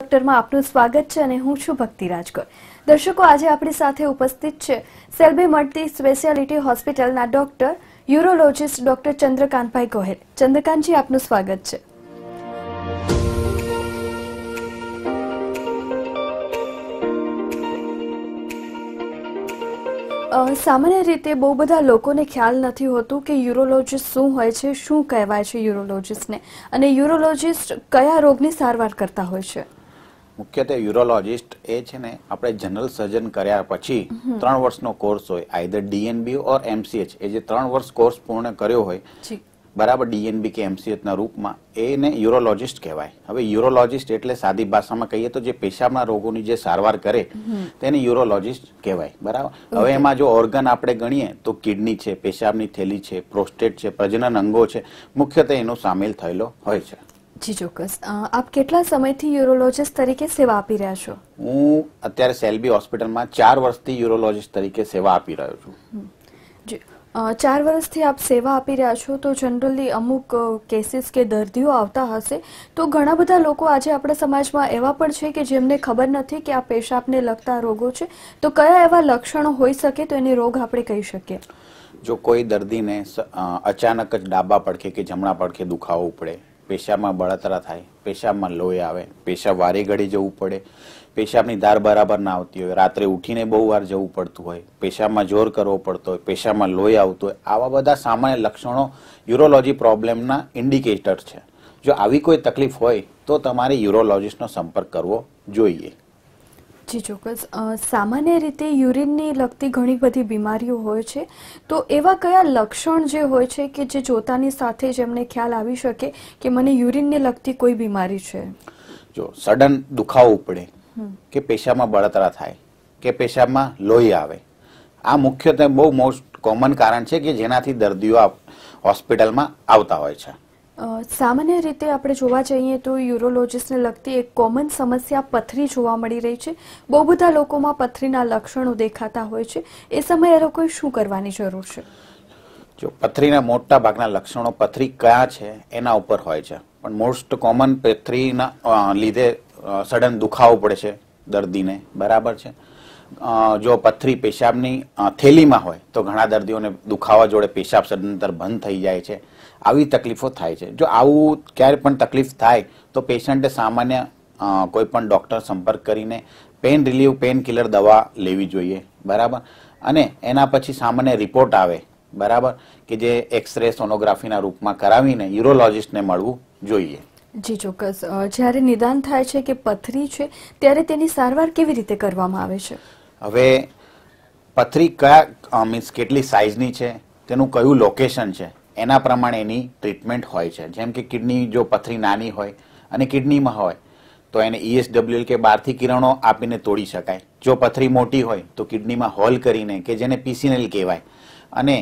ડોક્ટરમાં આપનું સ્વાગત છે અને હું છું ભક્તિ રાજકોર દર્શકો આજે આપણી સાથે ઉપસ્થિત છે સેલ્બી મળતી સ્પેશિયાલિટી હોસ્પિટલના ડોક્ટર યુરોલોજિસ્ટ ડોક્ટર ચંદ્રકાંતભાઈ ગોહેલ ચંદ્રકાંતજી આપનું સ્વાગત છે સામાન્ય રીતે બહુ બધા લોકોને ખ્યાલ નથી હોતું કે યુરોલોજિસ્ટ શું હોય છે શું કહેવાય છે યુરોલોજિસ્ટને અને યુરોલોજિસ્ટ કયા રોગની સારવાર કરતા હોય છે મુખ્યત્વે યુરોલોજિસ્ટ એ છે ને આપણે જનરલ સર્જન કર્યા પછી ત્રણ વર્ષનો કોર્સ હોય આઈધર ડીએનબી ઓર એમસીએચ એ જે ત્રણ વર્ષ કોર્સ પૂર્ણ કર્યો હોય બરાબર ડીએનબી કે એમસીએચના રૂપમાં એને યુરોલોજિસ્ટ કહેવાય હવે યુરોલોજિસ્ટ એટલે સાદી ભાષામાં કહીએ તો જે પેશાબના રોગોની જે સારવાર કરે તેને યુરોલોજિસ્ટ કહેવાય બરાબર હવે એમાં જો ઓર્ગન આપણે ગણીએ તો કિડની છે પેશાબની થેલી છે પ્રોસ્ટેટ છે પ્રજનન અંગો છે મુખ્યત્વે એનો સામેલ થયેલો હોય છે જી ચોક્કસ આપ કેટલા સમયથી યુરોલોજિસ્ટ તરીકે સેવા આપી રહ્યા છો હું અત્યારે સેલ્બી હોસ્પિટલમાં ચાર વર્ષથી યુરોલોજિસ્ટ તરીકે સેવા આપી રહ્યો છું ચાર વર્ષથી આપ સેવા આપી રહ્યા છો તો જનરલી અમુક કેસીસ કે દર્દીઓ આવતા હશે તો ઘણા બધા લોકો આજે આપણા સમાજમાં એવા પણ છે કે જેમને ખબર નથી કે આ પેશાબને લગતા રોગો છે તો કયા એવા લક્ષણો હોઈ શકે તો એને રોગ આપણે કહી શકીએ જો કોઈ દર્દીને અચાનક જ ડાબા પડખે કે જમણા પડખે દુખાવો ઉપડે પેશાબમાં બળતરા થાય પેશાબમાં લોહી આવે પેશાબ વારે ઘડી જવું પડે પેશાબની ધાર બરાબર ના આવતી હોય રાત્રે ઉઠીને બહુ વાર જવું પડતું હોય પેશાબમાં જોર કરવો પડતો હોય પેશાબમાં લોહી આવતું હોય આવા બધા સામાન્ય લક્ષણો યુરોલોજી પ્રોબ્લેમના ઇન્ડિકેટર છે જો આવી કોઈ તકલીફ હોય તો તમારે યુરોલોજિસ્ટનો સંપર્ક કરવો જોઈએ જી ચોક્કસ સામાન્ય રીતે યુરિનની લગતી ઘણી બધી બીમારીઓ હોય છે તો એવા કયા લક્ષણ જે હોય છે કે જે જોતાની સાથે જ એમને ખ્યાલ આવી શકે કે મને યુરિનને લગતી કોઈ બીમારી છે જો સડન દુખાવો ઉપડે કે પેશામાં બળતરા થાય કે પેશાબમાં લોહી આવે આ મુખ્યત્વે બહુ મોસ્ટ કોમન કારણ છે કે જેનાથી દર્દીઓ હોસ્પિટલમાં આવતા હોય છે સામાન્ય રીતે આપણે જોવા જઈએ તો યુરોલોજિસ્ટને લગતી એક કોમન સમસ્યા પથરી જોવા મળી રહી છે બહુ બધા લોકોમાં પથરીના લક્ષણો દેખાતા હોય છે એ સમયે એ લોકોએ શું કરવાની જરૂર છે જો પથરીના મોટા ભાગના લક્ષણો પથરી કયા છે એના ઉપર હોય છે પણ મોસ્ટ કોમન પથરીના લીધે સડન દુખાવો પડે છે દર્દીને બરાબર છે જો પથરી પેશાબની થેલીમાં હોય તો ઘણા દર્દીઓને દુખાવા જોડે પેશાબ સદંતર બંધ થઈ જાય છે આવી તકલીફો થાય છે જો આવું ક્યારે પણ તકલીફ થાય તો પેશન્ટે સામાન્ય કોઈ પણ ડૉક્ટર સંપર્ક કરીને પેન રિલીવ પેઇન કિલર દવા લેવી જોઈએ બરાબર અને એના પછી સામાન્ય રિપોર્ટ આવે બરાબર કે જે એક્સરે સોનોગ્રાફીના રૂપમાં કરાવીને યુરોલોજિસ્ટને મળવું જોઈએ જી ચોક્કસ જ્યારે નિદાન થાય છે કે પથરી છે ત્યારે તેની સારવાર કેવી રીતે કરવામાં આવે છે હવે પથરી કયા મીન્સ કેટલી સાઇઝની છે તેનું કયું લોકેશન છે એના પ્રમાણે એની ટ્રીટમેન્ટ હોય છે જેમ કે કિડની જો પથરી નાની હોય અને કિડનીમાં હોય તો એને ઈએસડબ્લ્યુએલ e કે બહારથી કિરણો આપીને તોડી શકાય જો પથરી મોટી હોય તો કિડનીમાં હોલ કરીને કે જેને પીસીનેલ કહેવાય અને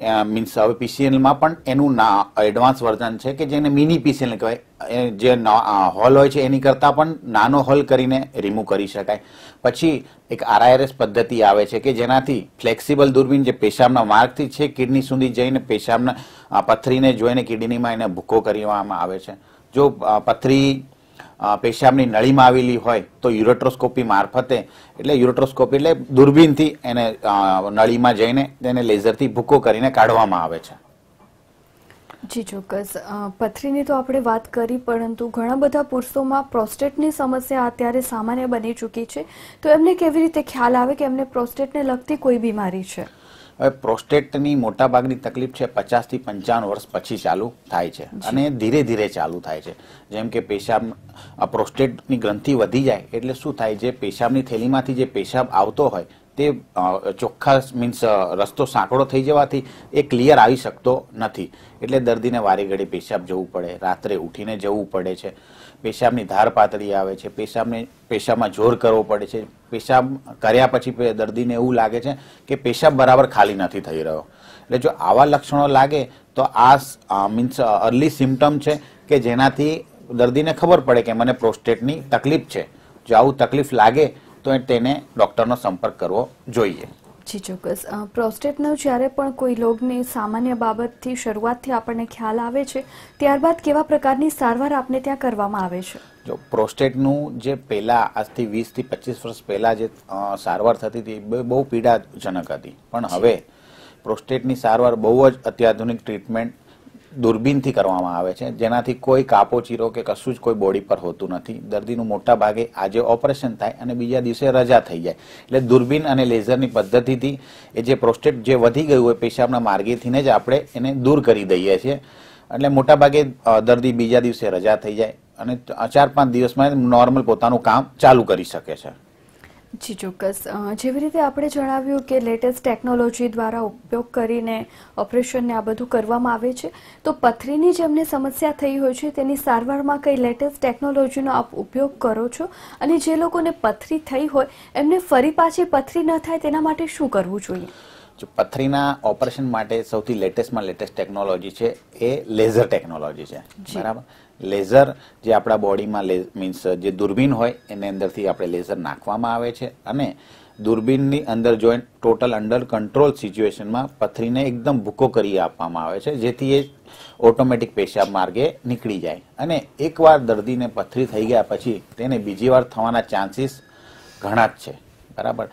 મીન્સ હવે પીસીએલમાં પણ એનું ના એડવાન્સ વર્ઝન છે કે જેને મિની પીસીએલ કહેવાય જે હોલ હોય છે એની કરતાં પણ નાનો હોલ કરીને રિમૂવ કરી શકાય પછી એક આરઆઈઆરએસ પદ્ધતિ આવે છે કે જેનાથી ફ્લેક્સિબલ દૂરબીન જે પેશાબના માર્ગથી છે કિડની સુધી જઈને પેશાબના પથરીને જોઈને કિડનીમાં એને ભૂકો કરવામાં આવે છે જો પથરી પેશાબની નળીમાં આવેલી હોય તો યુરોટ્રોસ્કોપી મારફતે એટલે યુરોટ્રોસ્કોપી એટલે દૂરબીનથી એને નળીમાં જઈને તેને લેઝરથી ભૂકો કરીને કાઢવામાં આવે છે જી ચોક્કસ પથરીની તો આપણે વાત કરી પરંતુ ઘણા બધા પુરુષોમાં પ્રોસ્ટેટની સમસ્યા અત્યારે સામાન્ય બની ચૂકી છે તો એમને કેવી રીતે ખ્યાલ આવે કે એમને પ્રોસ્ટેટને લગતી કોઈ બીમારી છે હવે પ્રોસ્ટેટની મોટાભાગની તકલીફ છે પચાસથી પંચાવન વર્ષ પછી ચાલુ થાય છે અને ધીરે ધીરે ચાલુ થાય છે જેમ કે પેશાબ પ્રોસ્ટેટની ગ્રંથિ વધી જાય એટલે શું થાય જે પેશાબની થેલીમાંથી જે પેશાબ આવતો હોય તે ચોખ્ખા મીન્સ રસ્તો સાંકડો થઈ જવાથી એ ક્લિયર આવી શકતો નથી એટલે દર્દીને વારે ઘડી પેશાબ જવું પડે રાત્રે ઉઠીને જવું પડે છે પેશાબની ધાર પાતળી આવે છે પેશાબને પેશાબમાં જોર કરવો પડે છે પેશાબ કર્યા પછી દર્દીને એવું લાગે છે કે પેશાબ બરાબર ખાલી નથી થઈ રહ્યો એટલે જો આવા લક્ષણો લાગે તો આ મીન્સ અર્લી સિમ્ટમ છે કે જેનાથી દર્દીને ખબર પડે કે મને પ્રોસ્ટેટની તકલીફ છે જો આવું તકલીફ લાગે તો તેને ડૉક્ટરનો સંપર્ક કરવો જોઈએ જી ચોક્કસ પ્રોસ્ટેટનો જ્યારે પણ કોઈ રોગની સામાન્ય બાબતથી શરૂઆતથી આપણને ખ્યાલ આવે છે ત્યારબાદ કેવા પ્રકારની સારવાર આપને ત્યાં કરવામાં આવે છે જો પ્રોસ્ટેટનું જે પહેલાં આજથી વીસથી પચીસ વર્ષ પહેલાં જે સારવાર થતી હતી બહુ પીડાજનક હતી પણ હવે પ્રોસ્ટેટની સારવાર બહુ જ અત્યાધુનિક ટ્રીટમેન્ટ દૂરબીનથી કરવામાં આવે છે જેનાથી કોઈ કાપો ચીરો કે કશું જ કોઈ બોડી પર હોતું નથી દર્દીનું મોટા ભાગે આજે ઓપરેશન થાય અને બીજા દિવસે રજા થઈ જાય એટલે દૂરબીન અને લેઝરની પદ્ધતિથી એ જે પ્રોસ્ટેટ જે વધી ગયું હોય પેશાબના માર્ગેથીને જ આપણે એને દૂર કરી દઈએ છીએ એટલે મોટા ભાગે દર્દી બીજા દિવસે રજા થઈ જાય અને ચાર પાંચ દિવસમાં નોર્મલ પોતાનું કામ ચાલુ કરી શકે છે જી ચોક્કસ જેવી રીતે આપણે જણાવ્યું કે લેટેસ્ટ ટેકનોલોજી દ્વારા ઉપયોગ કરીને ઓપરેશનને આ બધું કરવામાં આવે છે તો પથરીની જેમને સમસ્યા થઈ હોય છે તેની સારવારમાં કઈ લેટેસ્ટ ટેકનોલોજીનો આપ ઉપયોગ કરો છો અને જે લોકોને પથરી થઈ હોય એમને ફરી પાછી પથરી ન થાય તેના માટે શું કરવું જોઈએ પથરીના ઓપરેશન માટે સૌથી લેટેસ્ટમાં લેટેસ્ટ ટેકનોલોજી છે એ લેઝર ટેકનોલોજી છે બરાબર લેઝર જે આપણા બોડીમાં મીન્સ જે દૂરબીન હોય એની અંદરથી આપણે લેઝર નાખવામાં આવે છે અને દૂરબીનની અંદર જોઈન્ટ ટોટલ અંડર કંટ્રોલ સિચ્યુએશનમાં પથરીને એકદમ ભૂકો કરી આપવામાં આવે છે જેથી એ ઓટોમેટિક પેશાબ માર્ગે નીકળી જાય અને એકવાર દર્દીને પથરી થઈ ગયા પછી તેને બીજી વાર થવાના ચાન્સીસ ઘણા જ છે બરાબર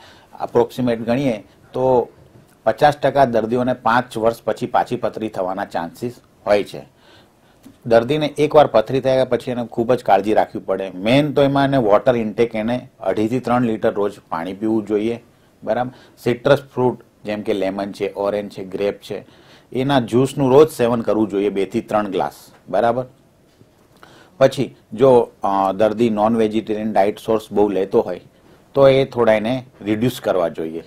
અપ્રોક્સિમેટ ગણીએ તો પચાસ ટકા દર્દીઓને પાંચ વર્ષ પછી પાછી પથરી થવાના ચાન્સીસ હોય છે દર્દીને એકવાર પથરી થયા પછી એને ખૂબ જ કાળજી રાખવી પડે મેઇન તો એમાં એને વોટર ઇન્ટેક એને અઢીથી ત્રણ લીટર રોજ પાણી પીવું જોઈએ બરાબર સિટ્રસ ફ્રૂટ જેમ કે લેમન છે ઓરેન્જ છે ગ્રેપ છે એના જ્યુસનું રોજ સેવન કરવું જોઈએ બેથી ત્રણ ગ્લાસ બરાબર પછી જો દર્દી નોન વેજીટેરિયન ડાયટ સોર્સ બહુ લેતો હોય તો એ થોડા એને રિડ્યુસ કરવા જોઈએ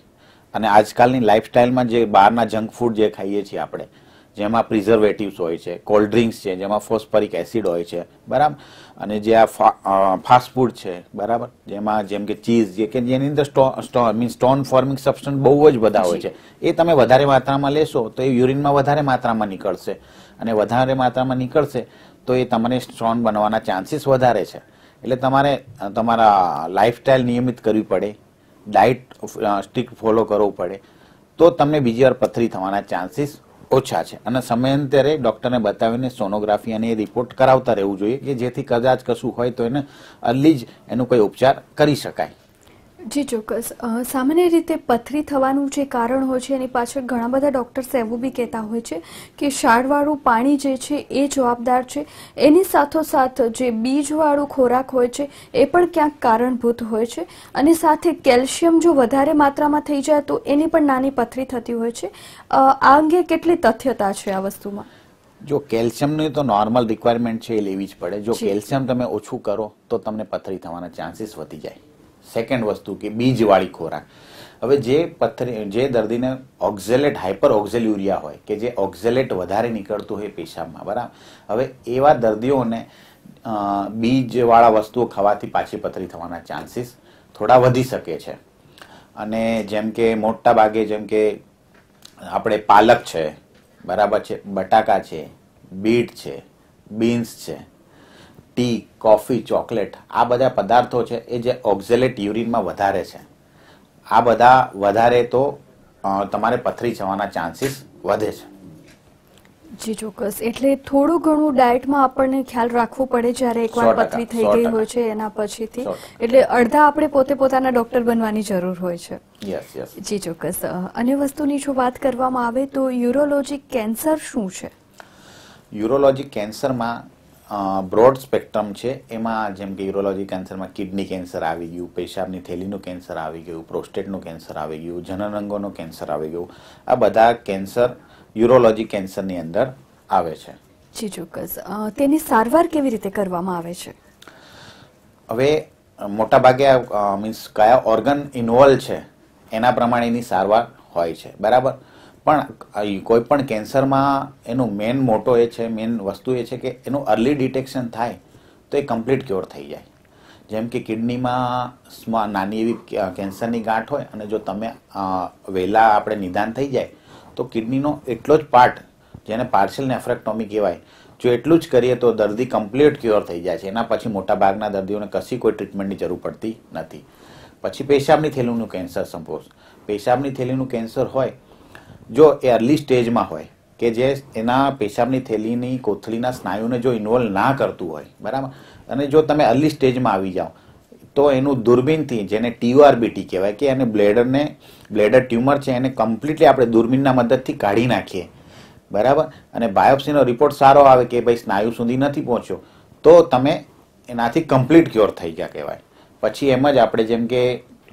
અને આજકાલની લાઇફસ્ટાઇલમાં જે બહારના જંક ફૂડ જે ખાઈએ છીએ આપણે જેમાં પ્રિઝર્વેટિવ્સ હોય છે કોલ્ડ ડ્રિંક્સ છે જેમાં ફોસ્ફરિક એસિડ હોય છે બરાબર અને જે આ ફાસ્ટ ફૂડ છે બરાબર જેમાં જેમ કે ચીઝ જે કે જેની અંદર stone mean stone forming substance બહુ જ બધા હોય છે એ તમે વધારે માત્રામાં લેશો તો એ યુરિનમાં વધારે માત્રામાં નીકળશે અને વધારે માત્રામાં નીકળશે તો એ તમને સ્ટોન બનવાના ચાન્સીસ વધારે છે એટલે તમારે તમારા લાઇફસ્ટાઇલ નિયમિત કરવી પડે ડાયટ સ્ટ્રિક્ટ ફોલો કરવું પડે તો તમને બીજી વાર પથરી થવાના ચાન્સીસ ઓછા છે અને સમયાંતરે ડૉક્ટરને બતાવીને સોનોગ્રાફી અને એ રિપોર્ટ કરાવતા રહેવું જોઈએ કે જેથી કદાચ કશું હોય તો એને અર્લી જ એનું કોઈ ઉપચાર કરી શકાય જી ચોક્કસ સામાન્ય રીતે પથરી થવાનું જે કારણ હોય છે એની પાછળ ઘણા બધા ડોક્ટર્સ એવું બી કહેતા હોય છે કે શાળવાળું પાણી જે છે એ જવાબદાર છે એની સાથોસાથ જે બીજવાળું ખોરાક હોય છે એ પણ ક્યાંક કારણભૂત હોય છે અને સાથે કેલ્શિયમ જો વધારે માત્રામાં થઈ જાય તો એની પણ નાની પથરી થતી હોય છે આ અંગે કેટલી તથ્યતા છે આ વસ્તુમાં જો કેલ્શિયમની તો નોર્મલ રિક્વાયરમેન્ટ છે એ લેવી જ પડે જો કેલ્શિયમ તમે ઓછું કરો તો તમને પથરી થવાના ચાન્સીસ વધી જાય સેકન્ડ વસ્તુ કે બીજવાળી ખોરાક હવે જે પથરી જે દર્દીને ઓક્ઝેલેટ હાઇપર ઓક્ઝેલ્યુરિયા હોય કે જે ઓક્ઝેલેટ વધારે નીકળતું હોય પેશાબમાં બરાબર હવે એવા દર્દીઓને બીજવાળા વસ્તુઓ ખાવાથી પાછી પથરી થવાના ચાન્સીસ થોડા વધી શકે છે અને જેમ કે મોટા ભાગે જેમ કે આપણે પાલક છે બરાબર છે બટાકા છે બીટ છે બીન્સ છે ટી કોફી ચોકલેટ આ બધા પદાર્થો છે એ જે ઓક્ઝેલેટ યુરિનમાં વધારે છે આ બધા વધારે તો તમારે પથરી જવાના ચાન્સીસ વધે છે જી ચોક્કસ એટલે થોડું ઘણું ડાયટમાં આપણને ખ્યાલ રાખવું પડે જ્યારે એકવાર પથરી થઈ ગઈ હોય છે એના પછીથી એટલે અડધા આપણે પોતે પોતાના ડોક્ટર બનવાની જરૂર હોય છે જી ચોક્કસ અન્ય વસ્તુની જો વાત કરવામાં આવે તો યુરોલોજીક કેન્સર શું છે યુરોલોજીક કેન્સરમાં બ્રોડ સ્પેક્ટ્રમ છે એમાં જેમ કે યુરોલોજી કેન્સરમાં કિડની કેન્સર આવી ગયું પેશાબની થેલીનું કેન્સર આવી ગયું પ્રોસ્ટેટનું કેન્સર આવી ગયું જનનંગોનું કેન્સર આવી ગયું આ બધા કેન્સર યુરોલોજી કેન્સરની અંદર આવે છે જી ચોક્કસ તેની સારવાર કેવી રીતે કરવામાં આવે છે હવે મોટાભાગે મીન્સ કયા ઓર્ગન ઇન્વોલ્વ છે એના પ્રમાણેની સારવાર હોય છે બરાબર પણ કોઈ પણ કેન્સરમાં એનો મેન મોટો એ છે મેન વસ્તુ એ છે કે એનું અર્લી ડિટેક્શન થાય તો એ કમ્પ્લીટ ક્યોર થઈ જાય જેમ કે કિડનીમાં નાની એવી કેન્સરની ગાંઠ હોય અને જો તમે વહેલા આપણે નિદાન થઈ જાય તો કિડનીનો એટલો જ પાર્ટ જેને પાર્શિયલ નેફ્રેક્ટોમી કહેવાય જો એટલું જ કરીએ તો દર્દી કમ્પ્લીટ ક્યોર થઈ જાય છે એના પછી મોટા ભાગના દર્દીઓને કશી કોઈ ટ્રીટમેન્ટની જરૂર પડતી નથી પછી પેશાબની થેલીનું કેન્સર સપોઝ પેશાબની થેલીનું કેન્સર હોય જો અર્લી સ્ટેજમાં હોય કે જે એના પેશાબની થેલીની કોથળીના સ્નાયુને જો ઇન્વોલ્વ ના કરતું હોય બરાબર અને જો તમે અર્લી સ્ટેજમાં આવી જાઓ તો એનું દૂરબીનથી જેને ટીયુઆરબીટી કહેવાય કે એને બ્લેડરને બ્લેડર ટ્યુમર છે એને કમ્પ્લીટલી આપણે દૂરબીનના મદદથી કાઢી નાખીએ બરાબર અને બાયોપ્સીનો રિપોર્ટ સારો આવે કે ભાઈ સ્નાયુ સુધી નથી પહોંચ્યો તો તમે એનાથી કમ્પ્લીટ ક્યોર થઈ ગયા કહેવાય પછી એમ જ આપણે જેમ કે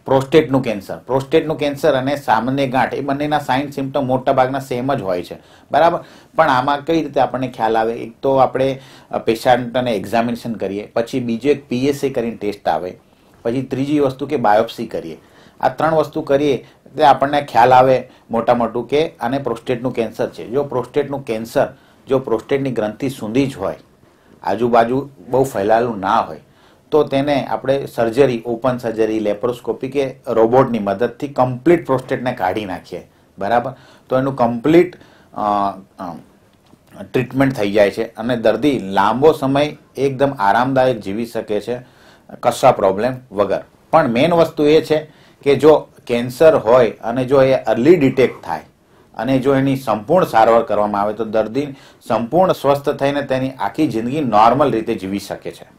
પ્રોસ્ટેટનું કેન્સર પ્રોસ્ટેટનું કેન્સર અને સામાન્ય ગાંઠ એ બંનેના સાઇન સિમ્ટમ મોટાભાગના સેમ જ હોય છે બરાબર પણ આમાં કઈ રીતે આપણને ખ્યાલ આવે એક તો આપણે પેશન્ટને એક્ઝામિનેશન કરીએ પછી બીજું એક પીએસએ કરીને ટેસ્ટ આવે પછી ત્રીજી વસ્તુ કે બાયોપ્સી કરીએ આ ત્રણ વસ્તુ કરીએ એટલે આપણને ખ્યાલ આવે મોટા મોટું કે આને પ્રોસ્ટેટનું કેન્સર છે જો પ્રોસ્ટેટનું કેન્સર જો પ્રોસ્ટેટની ગ્રંથિ સુધી જ હોય આજુબાજુ બહુ ફેલાયેલું ના હોય તો તેને આપણે સર્જરી ઓપન સર્જરી લેપ્રોસ્કોપી કે રોબોટની મદદથી કમ્પ્લીટ પ્રોસ્ટેટને કાઢી નાખીએ બરાબર તો એનું કમ્પ્લીટ ટ્રીટમેન્ટ થઈ જાય છે અને દર્દી લાંબો સમય એકદમ આરામદાયક જીવી શકે છે કશા પ્રોબ્લેમ વગર પણ મેઇન વસ્તુ એ છે કે જો કેન્સર હોય અને જો એ અર્લી ડિટેક્ટ થાય અને જો એની સંપૂર્ણ સારવાર કરવામાં આવે તો દર્દી સંપૂર્ણ સ્વસ્થ થઈને તેની આખી જિંદગી નોર્મલ રીતે જીવી શકે છે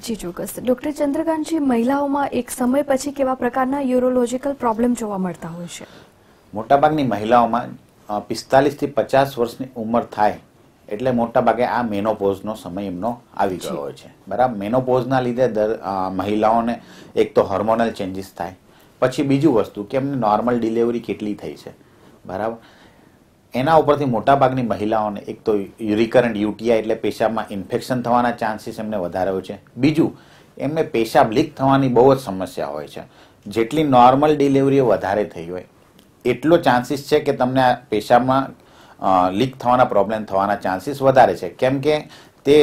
જી ચોક્કસ ડોક્ટર ચંદ્રકાંતજી મહિલાઓમાં એક સમય પછી કેવા પ્રકારના યુરોલોજિકલ પ્રોબ્લેમ જોવા મળતા હોય છે મોટાભાગની મહિલાઓમાં પિસ્તાલીસથી પચાસ વર્ષની ઉંમર થાય એટલે મોટાભાગે આ મેનોપોઝનો સમય એમનો આવી ગયો હોય છે બરાબર મેનોપોઝના લીધે દર મહિલાઓને એક તો હોર્મોનલ ચેન્જીસ થાય પછી બીજું વસ્તુ કે એમને નોર્મલ ડિલિવરી કેટલી થઈ છે બરાબર એના ઉપરથી મોટાભાગની મહિલાઓને એક તો યુરિકરન્ટ યુટીઆઈ એટલે પેશાબમાં ઇન્ફેક્શન થવાના ચાન્સીસ એમને વધારે હોય છે બીજું એમને પેશાબ લીક થવાની બહુ જ સમસ્યા હોય છે જેટલી નોર્મલ ડિલિવરીઓ વધારે થઈ હોય એટલો ચાન્સીસ છે કે તમને આ પેશાબમાં લીક થવાના પ્રોબ્લેમ થવાના ચાન્સીસ વધારે છે કેમ કે તે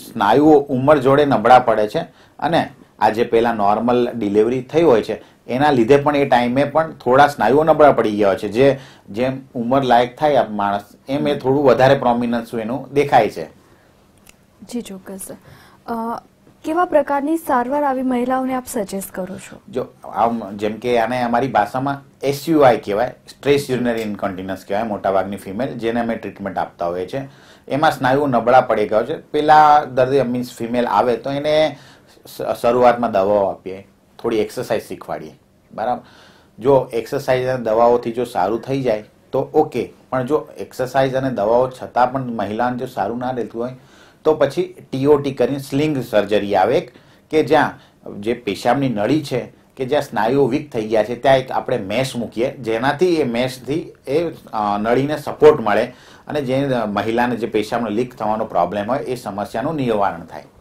સ્નાયુઓ ઉંમર જોડે નબળા પડે છે અને આજે પહેલાં નોર્મલ ડિલિવરી થઈ હોય છે એના લીધે પણ એ ટાઈમે પણ થોડા સ્નાયુઓ નબળા પડી ગયા છે જે જેમ ઉંમર લાયક થાય આપ માણસ એમ એ થોડું વધારે પ્રોમિનન્સ એનું દેખાય છે જી ચોક્કસ કેવા પ્રકારની સારવાર આવી મહિલાઓને આપ સજેસ્ટ કરો છો જો આમ જેમ કે આને અમારી ભાષામાં એસયુઆઈ કહેવાય સ્ટ્રેસ યુરિનરી ઇન્કન્ટિનન્સ કહેવાય મોટાભાગની ફિમેલ જેને અમે ટ્રીટમેન્ટ આપતા હોઈએ છે એમાં સ્નાયુઓ નબળા પડી ગયો છે પેલા દર્દી મીન્સ ફિમેલ આવે તો એને શરૂઆતમાં દવાઓ આપીએ થોડી એક્સરસાઇઝ શીખવાડીએ બરાબર જો એક્સરસાઇઝ અને દવાઓથી જો સારું થઈ જાય તો ઓકે પણ જો એક્સરસાઇઝ અને દવાઓ છતાં પણ મહિલાને જો સારું ના રહેતું હોય તો પછી ટીઓટી કરીને સ્લિંગ સર્જરી આવે કે જ્યાં જે પેશાબની નળી છે કે જ્યાં સ્નાયુઓ વીક થઈ ગયા છે ત્યાં એક આપણે મેશ મૂકીએ જેનાથી એ મેશથી એ નળીને સપોર્ટ મળે અને જે મહિલાને જે પેશાબનો લીક થવાનો પ્રોબ્લેમ હોય એ સમસ્યાનું નિવારણ થાય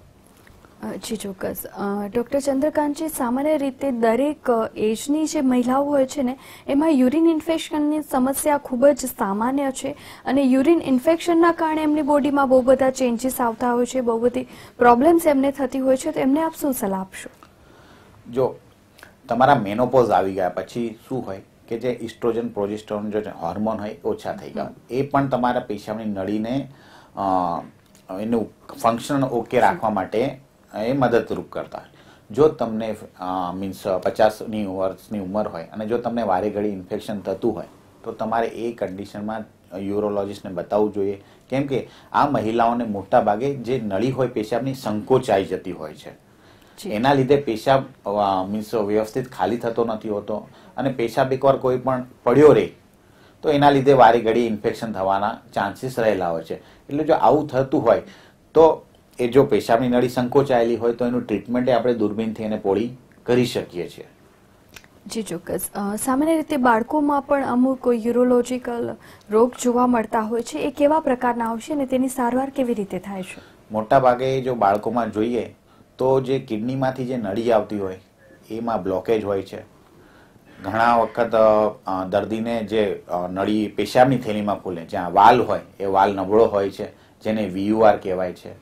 જી ચોક્કસ ડૉક્ટર ચંદ્રકાંતજી સામાન્ય રીતે દરેક એજની જે મહિલાઓ હોય છે ને એમાં યુરિન ઇન્ફેક્શનની સમસ્યા ખૂબ જ સામાન્ય છે અને યુરિન ઇન્ફેક્શનના કારણે એમની બોડીમાં બહુ બધા ચેન્જીસ આવતા હોય છે બહુ બધી પ્રોબ્લેમ્સ એમને થતી હોય છે તો એમને આપ શું સલાહ આપશો જો તમારા મેનોપોઝ આવી ગયા પછી શું હોય કે જે ઇસ્ટ્રોજન પ્રોજેસ્ટ્રોન જે હોર્મોન હોય ઓછા થઈ ગયા એ પણ તમારા પેશાબની નળીને એનું ફંક્શન ઓકે રાખવા માટે એ મદદરૂપ કરતા હોય જો તમને મીન્સ પચાસની વર્ષની ઉંમર હોય અને જો તમને વારે ઘડી ઇન્ફેક્શન થતું હોય તો તમારે એ કન્ડિશનમાં યુરોલોજીસ્ટને બતાવવું જોઈએ કેમ કે આ મહિલાઓને મોટા ભાગે જે નળી હોય પેશાબની સંકોચાઈ જતી હોય છે એના લીધે પેશાબ મીન્સ વ્યવસ્થિત ખાલી થતો નથી હોતો અને પેશાબ એકવાર કોઈ પણ પડ્યો રહે તો એના લીધે વારે ઘડી ઇન્ફેક્શન થવાના ચાન્સીસ રહેલા હોય છે એટલે જો આવું થતું હોય તો એ જો પેશાબની નળી સંકોચાયેલી હોય તો એનું ટ્રીટમેન્ટ આપણે દૂરબીનથી એને પોળી કરી શકીએ છીએ જી ચોક્કસ સામાન્ય રીતે બાળકોમાં પણ અમુક યુરોલોજીકલ રોગ જોવા મળતા હોય છે એ કેવા પ્રકારના આવશે અને તેની સારવાર કેવી રીતે થાય છે મોટા ભાગે જો બાળકોમાં જોઈએ તો જે કિડનીમાંથી જે નળી આવતી હોય એમાં બ્લોકેજ હોય છે ઘણા વખત દર્દીને જે નળી પેશાબની થેલીમાં ખુલે જ્યાં વાલ હોય એ વાલ નબળો હોય છે જેને વીયુઆર કહેવાય છે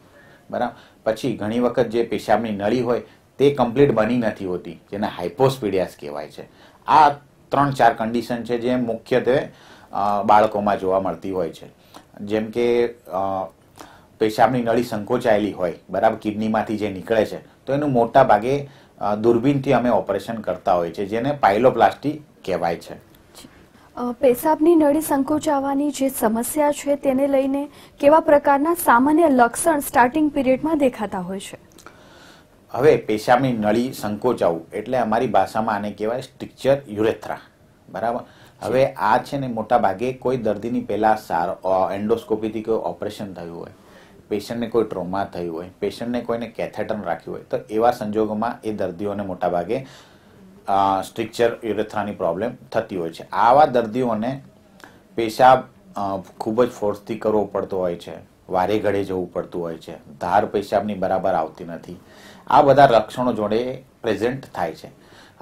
બરાબર પછી ઘણી વખત જે પેશાબની નળી હોય તે કમ્પ્લીટ બની નથી હોતી જેને હાઇપોસ્પીડિયાસ કહેવાય છે આ ત્રણ ચાર કન્ડિશન છે જે મુખ્યત્વે બાળકોમાં જોવા મળતી હોય છે જેમ કે પેશાબની નળી સંકોચાયેલી હોય બરાબર કિડનીમાંથી જે નીકળે છે તો એનું મોટા ભાગે દૂરબીનથી અમે ઓપરેશન કરતા હોઈએ છીએ જેને પાયલોપ્લાસ્ટી કહેવાય છે પેશાબની નળી સંકોચાવાની જે સમસ્યા છે તેને લઈને કેવા પ્રકારના સામાન્ય લક્ષણ સ્ટાર્ટિંગ પીરિયડમાં દેખાતા હોય છે હવે પેશાબની નળી સંકોચાવું એટલે અમારી ભાષામાં આને કહેવાય સ્ટ્રિક્ચર યુરેથ્રા બરાબર હવે આ છે ને મોટા ભાગે કોઈ દર્દીની પહેલાં સારો એન્ડોસ્કોપીથી કોઈ ઓપરેશન થયું હોય પેશન્ટને કોઈ ટ્રોમા થયું હોય પેશન્ટને કોઈને કેથેટર રાખ્યું હોય તો એવા સંજોગોમાં એ દર્દીઓને મોટાભાગે સ્ટ્રક્ચર યુરેથ્રાની પ્રોબ્લેમ થતી હોય છે આવા દર્દીઓને પેશાબ ખૂબ જ ફોર્સથી કરવો પડતો હોય છે વારે ઘડે જવું પડતું હોય છે ધાર પેશાબની બરાબર આવતી નથી આ બધા લક્ષણો જોડે પ્રેઝન્ટ થાય છે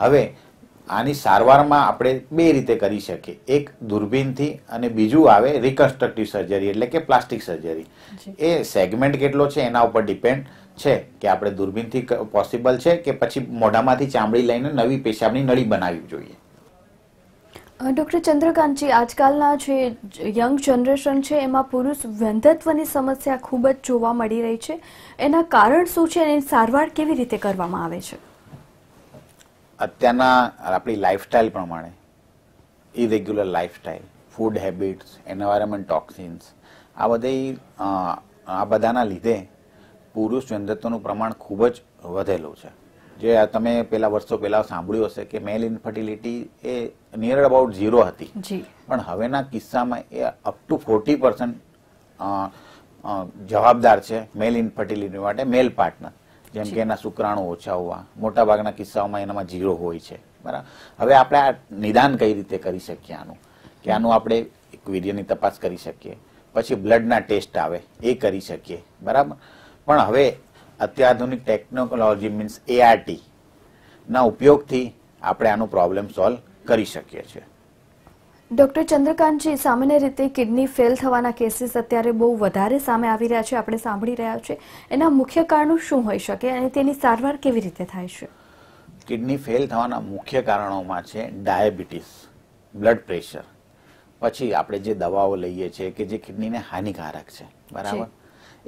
હવે આની સારવારમાં આપણે બે રીતે કરી શકીએ એક દૂરબીનથી અને બીજું આવે રિકન્સ્ટ્રક્ટિવ સર્જરી એટલે કે પ્લાસ્ટિક સર્જરી એ સેગમેન્ટ કેટલો છે એના ઉપર ડિપેન્ડ છે કે આપણે દૂરબીનથી પોસિબલ છે કે પછી મોઢામાંથી ચામડી લઈને નવી પેશાબની નળી બનાવવી જોઈએ ડૉક્ટર ચંદ્રકાંતજી આજકાલના જે યંગ જનરેશન છે એમાં પુરુષ વંધત્વની સમસ્યા ખૂબ જ જોવા મળી રહી છે એના કારણ શું છે અને સારવાર કેવી રીતે કરવામાં આવે છે અત્યારના આપણી લાઇફસ્ટાઈલ પ્રમાણે irregular lifestyle food habits environment toxins આ બધી આ બધાના લીધે પુરુષ વ્યંધત્વનું પ્રમાણ ખૂબ જ વધેલું છે જે તમે પેલા વર્ષો પહેલા સાંભળ્યું હશે કે મેલ ઇન્ફર્ટિલિટી એ નિયર અબાઉટ ઝીરો હતી પણ હવેના કિસ્સામાં એ અપ ટુ ફોર્ટી પર્સન્ટ જવાબદાર છે મેલ ઇન્ફર્ટિલિટી માટે મેલ પાર્ટનર જેમ કે એના શુક્રાણુ ઓછા હોવા મોટા ભાગના કિસ્સાઓમાં એનામાં જીરો હોય છે બરાબર હવે આપણે આ નિદાન કઈ રીતે કરી શકીએ આનું કે આનું આપણે એક વીર્યની તપાસ કરી શકીએ પછી બ્લડના ટેસ્ટ આવે એ કરી શકીએ બરાબર પણ હવે અત્યાધુનિક ટેકનોલોજી મીન્સ એઆરટી ના ઉપયોગથી આપણે આનો પ્રોબ્લેમ સોલ્વ કરી શકીએ છીએ ડોક્ટર ચંદ્રકાંતજી સામાન્ય રીતે કિડની ફેલ થવાના કેસીસ અત્યારે બહુ વધારે સામે આવી રહ્યા છે આપણે સાંભળી રહ્યા છે એના મુખ્ય કારણો શું હોઈ શકે અને તેની સારવાર કેવી રીતે થાય છે કિડની ફેલ થવાના મુખ્ય કારણોમાં છે ડાયાબિટીસ બ્લડ પ્રેશર પછી આપણે જે દવાઓ લઈએ છીએ કે જે કિડનીને હાનિકારક છે બરાબર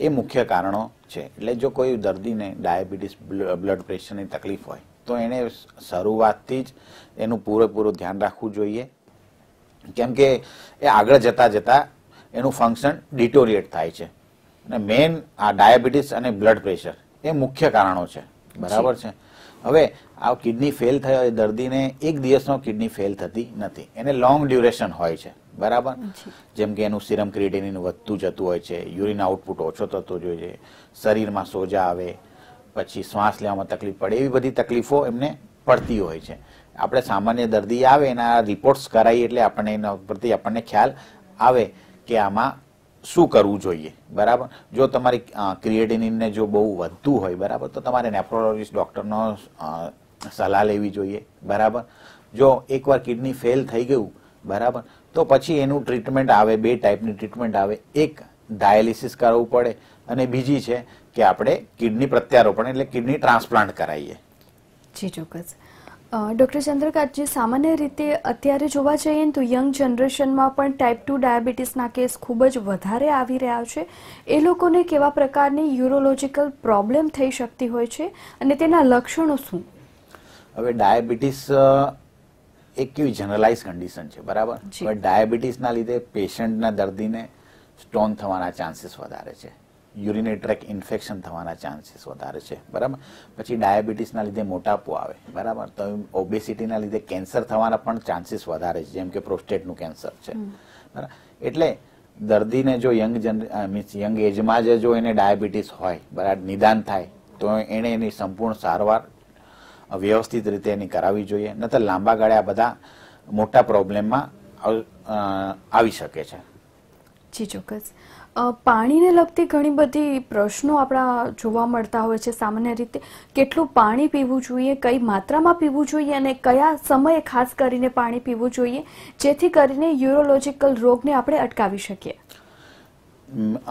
એ મુખ્ય કારણો છે એટલે જો કોઈ દર્દીને ડાયાબિટીસ બ્લડ પ્રેશરની તકલીફ હોય તો એણે શરૂઆતથી જ એનું પૂરેપૂરું ધ્યાન રાખવું જોઈએ કેમ કે એ આગળ જતાં જતાં એનું ફંક્શન ડિટોરિએટ થાય છે અને મેઇન આ ડાયાબિટીસ અને બ્લડ પ્રેશર એ મુખ્ય કારણો છે બરાબર છે હવે આ કિડની ફેલ થયો એ દર્દીને એક દિવસનો કિડની ફેલ થતી નથી એને લોંગ ડ્યુરેશન હોય છે બરાબર જેમ કે એનું સિરમ ક્રિએટિનિન વધતું જતું હોય છે યુરિન આઉટપુટ ઓછો થતો જોઈએ છે શરીરમાં સોજા આવે પછી શ્વાસ લેવામાં તકલીફ પડે એવી બધી તકલીફો એમને પડતી હોય છે આપણે સામાન્ય દર્દી આવે એના રિપોર્ટ્સ કરાવીએ એટલે આપણને એના પરથી આપણને ખ્યાલ આવે કે આમાં શું કરવું જોઈએ બરાબર જો તમારી ક્રિએટિનિનને જો બહુ વધતું હોય બરાબર તો તમારે નેફ્રોલોજીસ્ટ ડૉક્ટરનો સલાહ લેવી જોઈએ બરાબર જો એકવાર કિડની ફેલ થઈ ગયું બરાબર તો પછી એનું ટ્રીટમેન્ટ આવે બે ટાઈપની ટ્રીટમેન્ટ આવે એક ડાયાલિસિસ કરવું પડે અને બીજી છે કે આપણે કિડની પ્રત્યારોપણ એટલે કિડની ટ્રાન્સપ્લાન્ટ કરાવીએ જી ચોક્કસ ડૉક્ટર ચંદ્રકાંતજી સામાન્ય રીતે અત્યારે જોવા જઈએ તો યંગ જનરેશનમાં પણ ટાઈપ ટુ ડાયાબિટીસના કેસ ખૂબ જ વધારે આવી રહ્યા છે એ લોકોને કેવા પ્રકારની યુરોલોજીકલ પ્રોબ્લેમ થઈ શકતી હોય છે અને તેના લક્ષણો શું હવે ડાયાબિટીસ એક કેવી જનરલાઇઝ કન્ડિશન છે બરાબર ડાયાબિટીસના લીધે પેશન્ટના દર્દીને સ્ટોન થવાના ચાન્સીસ વધારે છે યુરિનરી ટ્રેક ઇન્ફેક્શન થવાના ચાન્સીસ વધારે છે બરાબર પછી ડાયાબિટીસના લીધે મોટાપો આવે બરાબર તો ઓબેસિટીના લીધે કેન્સર થવાના પણ ચાન્સીસ વધારે છે જેમ કે પ્રોસ્ટેટનું કેન્સર છે બરાબર એટલે દર્દીને જો યંગ જન મીન્સ યંગ એજમાં જ જો એને ડાયાબિટીસ હોય બરાબર નિદાન થાય તો એણે એની સંપૂર્ણ સારવાર વ્યવસ્થિત રીતે એની કરાવવી જોઈએ નતર લાંબા ગાળે આ બધા મોટા પ્રોબ્લેમમાં આવી શકે છે જી ચોક્કસ પાણીને લગતી ઘણી બધી પ્રશ્નો આપણા જોવા મળતા હોય છે સામાન્ય રીતે કેટલું પાણી પીવું જોઈએ કઈ માત્રામાં પીવું જોઈએ અને કયા સમયે ખાસ કરીને પાણી પીવું જોઈએ જેથી કરીને યુરોલોજિકલ રોગને આપણે અટકાવી શકીએ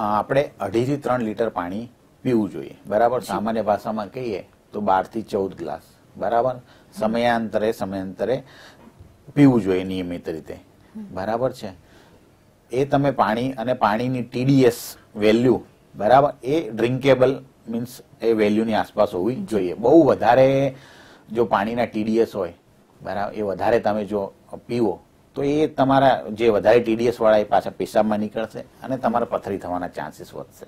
આપણે અઢીથી ત્રણ લીટર પાણી પીવું જોઈએ બરાબર સામાન્ય ભાષામાં કહીએ તો બારથી ચૌદ ગ્લાસ બરાબર સમયાંતરે સમયાંતરે પીવું જોઈએ નિયમિત રીતે બરાબર છે એ તમે પાણી અને પાણીની ટીડીએસ વેલ્યુ બરાબર એ ડ્રિંકેબલ મીન્સ એ વેલ્યુની આસપાસ હોવી જોઈએ બહુ વધારે જો પાણીના ટીડીએસ હોય બરાબર એ વધારે તમે જો પીવો તો એ તમારા જે વધારે ટીડીએસ વાળા એ પાછા પેશાબમાં નીકળશે અને તમારા પથરી થવાના ચાન્સીસ વધશે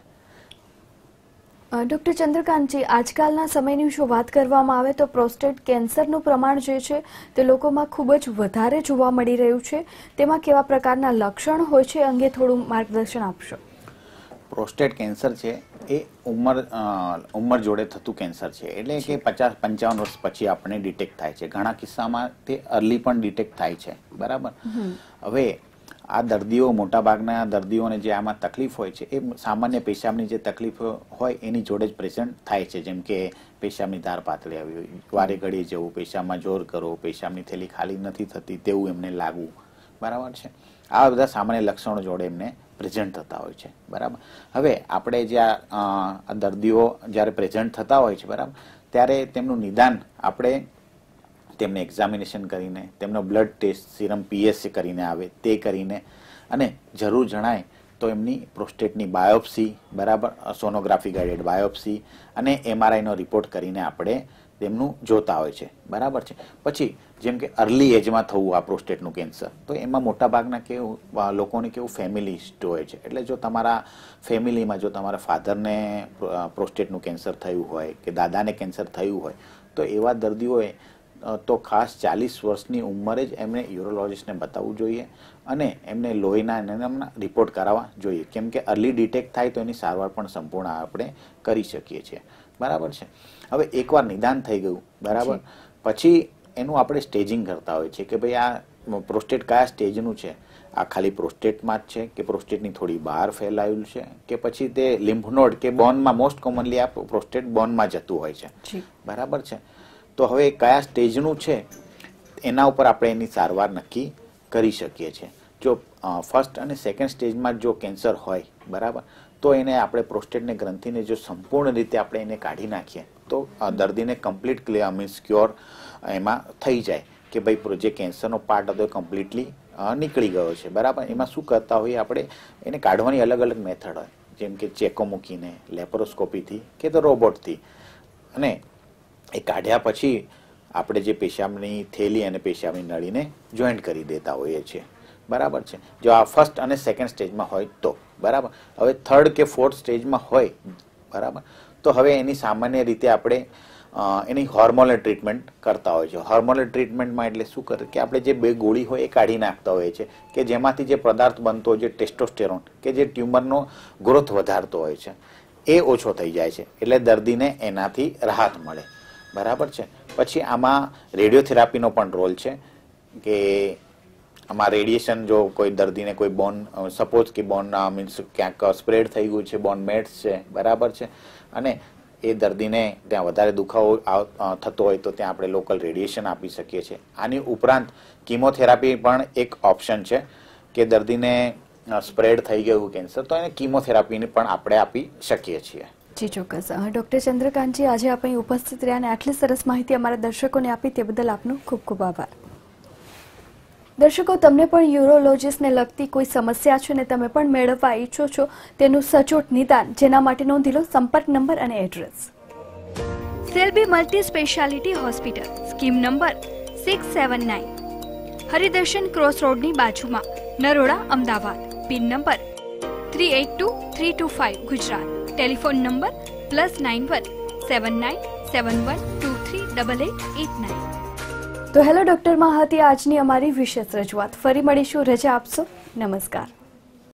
ડૉક્ટર ચંદ્રકાંતજી આજકાલના સમયની જો વાત કરવામાં આવે તો પ્રોસ્ટેટ કેન્સરનું પ્રમાણ જે છે તે લોકોમાં ખૂબ જ વધારે જોવા મળી રહ્યું છે તેમાં કેવા પ્રકારના લક્ષણ હોય છે અંગે થોડું માર્ગદર્શન આપશો પ્રોસ્ટેટ કેન્સર છે એ ઉંમર ઉંમર જોડે થતું કેન્સર છે એટલે કે પચાસ પંચાવન વર્ષ પછી આપણે ડિટેક્ટ થાય છે ઘણા કિસ્સામાં તે અર્લી પણ ડિટેક્ટ થાય છે બરાબર હવે આ દર્દીઓ મોટાભાગના દર્દીઓને જે આમાં તકલીફ હોય છે એ સામાન્ય પેશાબની જે તકલીફ હોય એની જોડે જ પ્રેઝન્ટ થાય છે જેમ કે પેશાબની ધાર પાતળી આવી વારે ઘડીએ જવું પેશાબમાં જોર કરવો પેશાબની થેલી ખાલી નથી થતી તેવું એમને લાગવું બરાબર છે આ બધા સામાન્ય લક્ષણો જોડે એમને પ્રેઝન્ટ થતા હોય છે બરાબર હવે આપણે જે આ દર્દીઓ જ્યારે પ્રેઝન્ટ થતા હોય છે બરાબર ત્યારે તેમનું નિદાન આપણે તેમને એક્ઝામિનેશન કરીને તેમનો બ્લડ ટેસ્ટ સિરમ પીએસસી કરીને આવે તે કરીને અને જરૂર જણાય તો એમની પ્રોસ્ટેટની બાયોપ્સી બરાબર સોનોગ્રાફી ગાઈડેડ બાયોપ્સી અને એમઆરઆઈનો રિપોર્ટ કરીને આપણે તેમનું જોતા હોય છે બરાબર છે પછી જેમ કે અર્લી એજમાં થવું આ પ્રોસ્ટેટનું કેન્સર તો એમાં મોટાભાગના કેવું લોકોને કેવું ફેમિલી હિસ્ટ હોય છે એટલે જો તમારા ફેમિલીમાં જો તમારા ફાધરને પ્રોસ્ટેટનું કેન્સર થયું હોય કે દાદાને કેન્સર થયું હોય તો એવા દર્દીઓએ તો ખાસ ચાલીસ વર્ષની ઉંમરે જ એમણે યુરોલોજિસ્ટને બતાવવું જોઈએ અને એમને લોહીના એમના રિપોર્ટ કરાવવા જોઈએ કેમ કે અર્લી ડિટેક્ટ થાય તો એની સારવાર પણ સંપૂર્ણ આપણે કરી શકીએ છીએ બરાબર છે હવે એકવાર નિદાન થઈ ગયું બરાબર પછી એનું આપણે સ્ટેજિંગ કરતા હોઈએ છીએ કે ભાઈ આ પ્રોસ્ટેટ કયા સ્ટેજનું છે આ ખાલી પ્રોસ્ટેટમાં જ છે કે પ્રોસ્ટેટની થોડી બહાર ફેલાયેલું છે કે પછી તે લિમ્ફનોડ કે બોનમાં મોસ્ટ કોમનલી આ પ્રોસ્ટેટ બોનમાં જતું હોય છે બરાબર છે તો હવે કયા સ્ટેજનું છે એના ઉપર આપણે એની સારવાર નક્કી કરી શકીએ છીએ જો ફર્સ્ટ અને સેકન્ડ સ્ટેજમાં જો કેન્સર હોય બરાબર તો એને આપણે પ્રોસ્ટેટને ગ્રંથિને જો સંપૂર્ણ રીતે આપણે એને કાઢી નાખીએ તો દર્દીને કમ્પ્લીટ ક્લિયર મીન્સ ક્યોર એમાં થઈ જાય કે ભાઈ જે કેન્સરનો પાર્ટ હતો એ કમ્પ્લીટલી નીકળી ગયો છે બરાબર એમાં શું કરતા હોઈએ આપણે એને કાઢવાની અલગ અલગ મેથડ હોય જેમ કે ચેકો મૂકીને લેપ્રોસ્કોપીથી કે તો રોબોટથી અને એ કાઢ્યા પછી આપણે જે પેશાબની થેલી અને પેશાબની નળીને જોઈન્ટ કરી દેતા હોઈએ છીએ બરાબર છે જો આ ફર્સ્ટ અને સેકન્ડ સ્ટેજમાં હોય તો બરાબર હવે થર્ડ કે ફોર્થ સ્ટેજમાં હોય બરાબર તો હવે એની સામાન્ય રીતે આપણે એની હોર્મોનલ ટ્રીટમેન્ટ કરતા હોય છે હોર્મોનલ ટ્રીટમેન્ટમાં એટલે શું કરે કે આપણે જે બે ગોળી હોય એ કાઢી નાખતા હોઈએ છે કે જેમાંથી જે પદાર્થ બનતો હોય છે ટેસ્ટોસ્ટેરોન કે જે ટ્યુમરનો ગ્રોથ વધારતો હોય છે એ ઓછો થઈ જાય છે એટલે દર્દીને એનાથી રાહત મળે બરાબર છે પછી આમાં રેડિયોથેરાપીનો પણ રોલ છે કે આમાં રેડિયેશન જો કોઈ દર્દીને કોઈ બોન સપોઝ કે બોન મીન્સ ક્યાંક સ્પ્રેડ થઈ ગયું છે બોન મેટ્સ છે બરાબર છે અને એ દર્દીને ત્યાં વધારે દુખાવો થતો હોય તો ત્યાં આપણે લોકલ રેડિયેશન આપી શકીએ છીએ આની ઉપરાંત કીમોથેરાપી પણ એક ઓપ્શન છે કે દર્દીને સ્પ્રેડ થઈ ગયું કેન્સર તો એને કીમોથેરાપીને પણ આપણે આપી શકીએ છીએ જી ચોક્કસ ડૉક્ટર ચંદ્રકાંતજી આજે અહીં ઉપસ્થિત રહ્યા અને આટલી સરસ માહિતી અમારા દર્શકોને આપી તે બદલ આપનો ખૂબ ખૂબ આભાર દર્શકો તમને પણ યુરોલોજીસ્ટને લગતી કોઈ સમસ્યા છે ને તમે પણ મેળવવા ઈચ્છો છો તેનું સચોટ નિદાન જેના માટે નોંધી લો સંપર્ક નંબર અને address Selby multi speciality hospital scheme number six seven nine Haridarshan cross રોડની બાજુમાં Naroda Ahmedabad pin number three eight two three two five Gujarat telephone number plus nine one seven nine seven one two three double eight eight nine hello doctor महा हमारी विशेष रजूवाडी हो रजा आपसो नमस्कार